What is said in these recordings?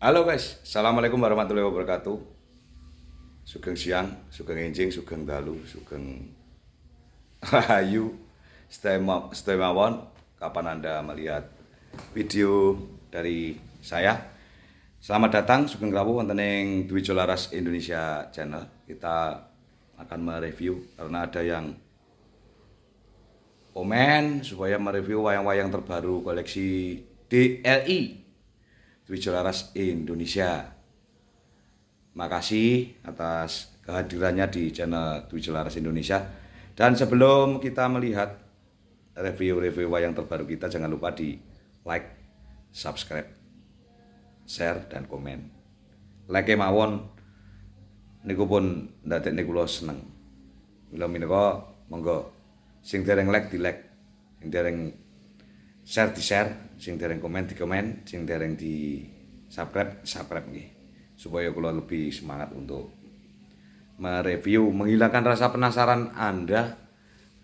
Halo guys, Assalamualaikum warahmatullahi wabarakatuh Sugeng siang, sugeng enjing, sugeng dalu, sugeng rahayu mawon. Kapan Anda melihat video dari saya Selamat datang, sugeng rawuh konten yang Dwi Jolaras Indonesia channel Kita akan mereview karena ada yang komen supaya mereview wayang-wayang terbaru koleksi DLI Dwi Jolaras Indonesia. Makasih atas kehadirannya di channel Dwi Jolaras Indonesia. Dan sebelum kita melihat review-review wayang terbaru kita, jangan lupa di like, subscribe, share, dan komen. Like mawon, niku pun ndatek niku lo seneng. Bila menika monggo sing dereng like di like, sing dereng share di share sing dereng komen di komen sing dereng di subscribe subscribe nih. supaya kula lebih semangat untuk mereview menghilangkan rasa penasaran Anda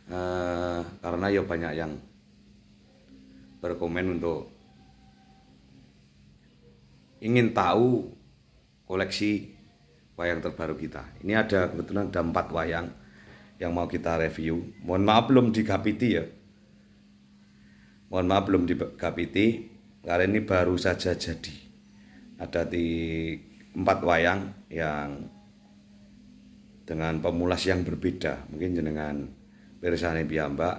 eh, karena ya banyak yang berkomen untuk ingin tahu koleksi wayang terbaru kita. Ini ada kebetulan ada empat wayang yang mau kita review. Mohon maaf belum digapiti ya mohon maaf belum di KPT karena ini baru saja jadi ada di empat wayang yang dengan pemulas yang berbeda mungkin jenengan Perisane piyambak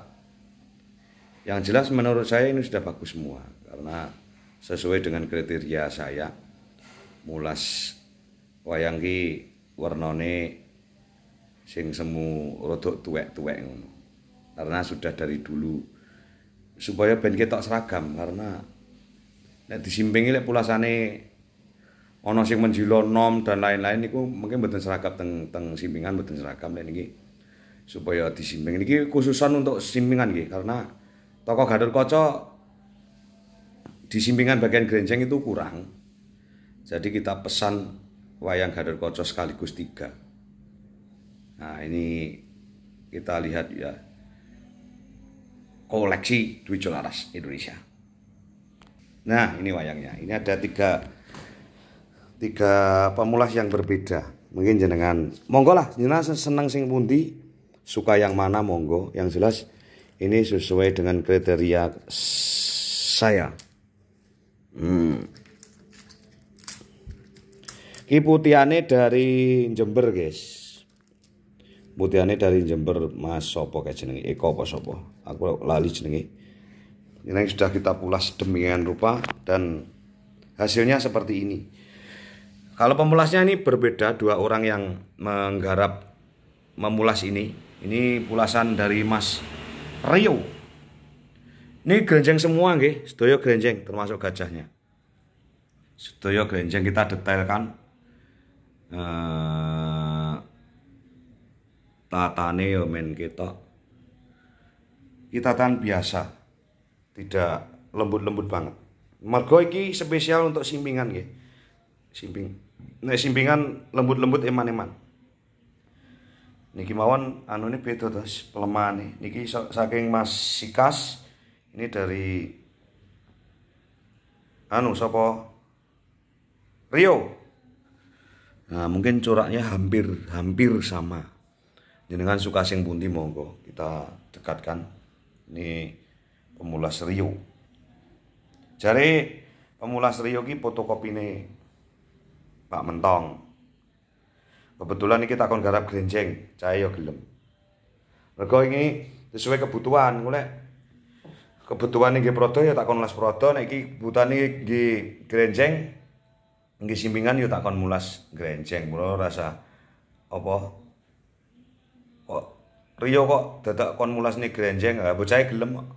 yang jelas menurut saya ini sudah bagus semua karena sesuai dengan kriteria saya mulas wayang ki warnane sing semu rodok tuwek-tuwek karena sudah dari dulu supaya ben tak seragam karena nek disimpingi lek pulasane ana sing menjilo nom dan lain-lain niku mungkin mboten seragam teng teng simpingan mboten seragam lek niki supaya disimping niki khususan untuk simpingan nggih karena toko gadur kaca di bagian gerenjeng itu kurang. Jadi kita pesan wayang gadur kaca sekaligus tiga. Nah ini kita lihat ya koleksi Dwi Jolaras Indonesia. Nah ini wayangnya, ini ada tiga tiga pemulas yang berbeda. Mungkin jenengan, monggo lah, jenengan senang sing pundi, suka yang mana monggo. Yang jelas ini sesuai dengan kriteria saya. Hmm. Ki putiane dari Jember, guys. Putiane dari Jember, Mas Sopo kayak jenenge Eko apa Sopo aku lali jenenge ini sudah kita pulas demikian rupa dan hasilnya seperti ini kalau pemulasnya ini berbeda dua orang yang menggarap memulas ini. Ini pulasan dari Mas Rio. Ini gerenjeng semua nggih, sedaya gerenjeng termasuk gajahnya. Sedaya gerenjeng kita detailkan. Eh tatane yo ya men ketok kita tahan biasa. Tidak lembut-lembut banget. Mergo iki spesial untuk simpingan ya Simping. nah, simpingan lembut-lembut eman-eman. Niki mawon ini anu beda terus nih. Niki saking Mas Sikas ini dari anu sopo Rio. Nah, mungkin coraknya hampir hampir sama. dengan suka sing bunti monggo kita dekatkan. Ini pemulas Rio. Cari pemulas Rio ki fotokopine Pak Mentong. Kebetulan ini kita akan garap grenjeng, cahaya yo gelem. ini sesuai kebutuhan, mulai kebutuhan ini Proto ya takon las prodo, nek iki kebutuhan ini grenjeng, nggih simbingan yo ya takon mulas grenjeng, mulai rasa apa Rio kok tetap kon mulas nih grenjeng, gak percaya e gelem kok.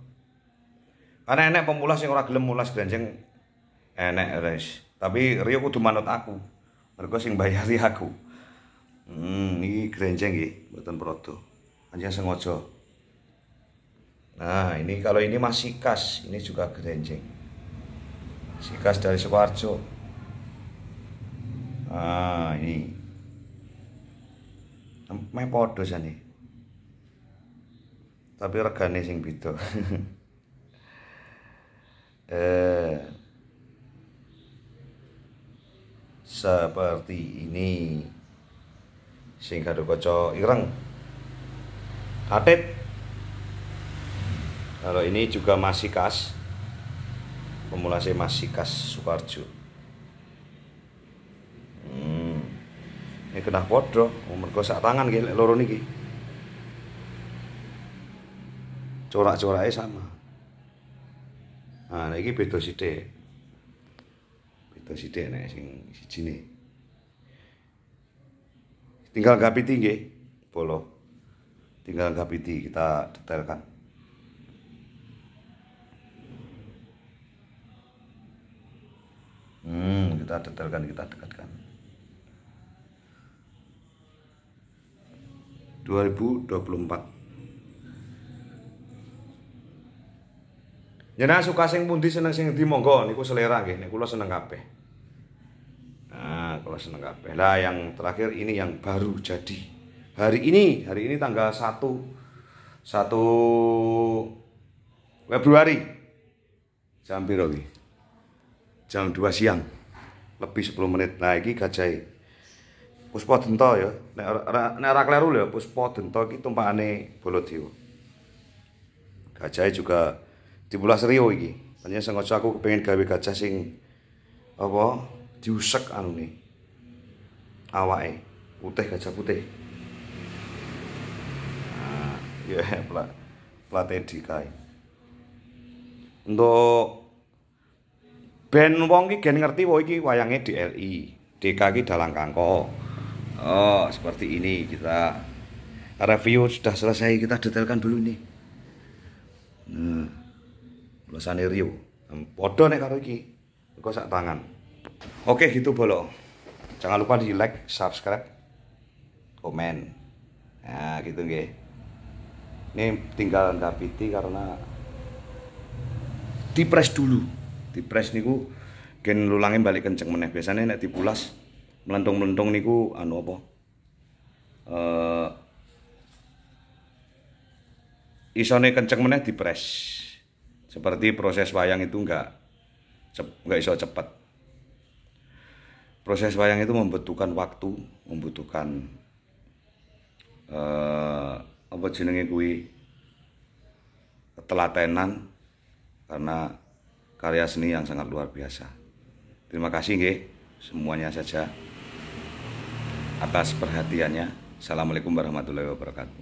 Karena enek pemulas yang ora gelem mulas grenjeng enek res. Tapi Rio kudu manut aku. Mergo sing bayari aku. Hmm, ini grenjeng nggih, mboten prodo. Hanya sengaja. Nah, ini kalau ini masih kas, ini juga grenjeng. Sikas dari Sukoharjo. Ah, ini. Mepodo podo nih tapi regane sing beda eh seperti ini sing kado koco ireng atet kalau ini juga masih khas pemulasi masih kas Sukarjo hmm. ini kena bodoh umur sak tangan gila loro niki corak-coraknya sama nah, nah ini beda sidik beda sidik ini sing siji tinggal kapiti tinggi bolo tinggal kapiti kita detailkan Hmm, kita detailkan, kita dekatkan. 2024 Jenengan ya suka sing pundi seneng sing di monggo niku selera nggih, nek kula seneng kabeh. Nah, kula seneng kabeh. Lah yang terakhir ini yang baru jadi. Hari ini, hari ini tanggal 1 1 Februari. Jam piro iki? Jam 2 siang. Lebih 10 menit. Nah, iki gajahe. Puspa Denta ya. Nek nek ora kleru lho Puspa Denta iki tumpakane Baladewa. Gajahe juga di dibulas Rio iki. Panjenengan sengaja aku kepengin gawe gajah sing apa diusek anu nih awake putih gajah putih. Nah, ya plat plate dikai. Untuk ben wong ki gen ngerti ki iki di LI, DK ki dalang kangko. Oh, seperti ini kita review sudah selesai kita detailkan dulu nih. Hmm. Nah tulisane Rio padha nek karo iki sak tangan oke gitu bolo jangan lupa di like subscribe komen nah gitu nggih ini tinggal piti karena dipres dulu dipres niku gen lulangin balik kenceng meneh biasanya nek dipulas melentung-melentung niku anu apa uh, isone kenceng meneh dipres seperti proses wayang itu enggak enggak iso cepat. Proses wayang itu membutuhkan waktu, membutuhkan eh, apa jenenge kuwi ketelatenan karena karya seni yang sangat luar biasa. Terima kasih nggih semuanya saja atas perhatiannya. Assalamualaikum warahmatullahi wabarakatuh.